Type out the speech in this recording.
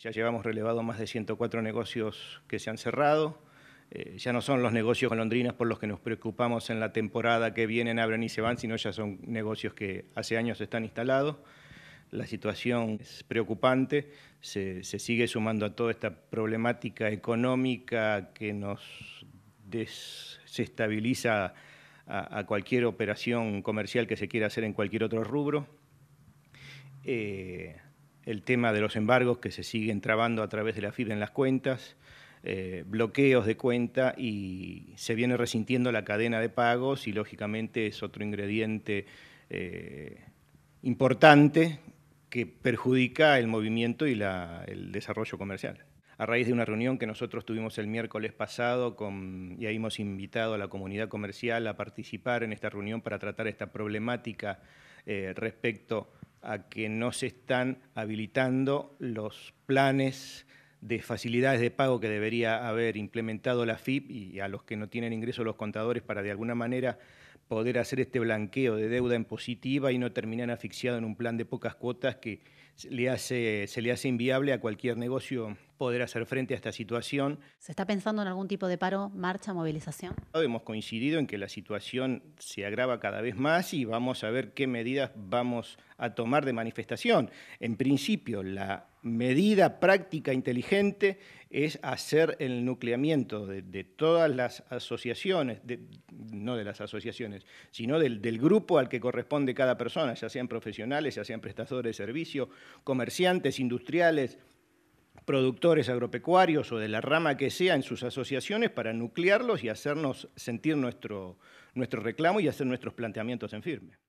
Ya llevamos relevado más de 104 negocios que se han cerrado. Eh, ya no son los negocios golondrinas por los que nos preocupamos en la temporada que vienen, abren y se van, sino ya son negocios que hace años están instalados. La situación es preocupante, se, sigue sumando a toda esta problemática económica que nos desestabiliza a, a cualquier operación comercial que se quiera hacer en cualquier otro rubro. Eh, el tema de los embargos que se siguen trabando a través de la FIB en las cuentas, eh, bloqueos de cuenta y se viene resintiendo la cadena de pagos y lógicamente es otro ingrediente eh, importante que perjudica el movimiento y el desarrollo comercial. A raíz de una reunión que nosotros tuvimos el miércoles pasado con, ahí hemos invitado a la comunidad comercial a participar en esta reunión para tratar esta problemática eh, respecto a que no se están habilitando los planes de facilidades de pago que debería haber implementado la FIP y a los que no tienen ingresos los contadores para de alguna manera poder hacer este blanqueo de deuda en positiva y no terminar asfixiado en un plan de pocas cuotas que le hace, se le hace inviable a cualquier negocio poder hacer frente a esta situación. ¿Se está pensando en algún tipo de paro, marcha, movilización? Hemos coincidido en que la situación se agrava cada vez más y vamos a ver qué medidas vamos a tomar de manifestación. En principio, la medida práctica inteligente es hacer el nucleamiento de, todas las asociaciones, no de las asociaciones, sino del, grupo al que corresponde cada persona, ya sean profesionales, ya sean prestadores de servicio, comerciantes, industriales, productores agropecuarios o de la rama que sea en sus asociaciones para nuclearlos y hacernos sentir nuestro reclamo y hacer nuestros planteamientos en firme.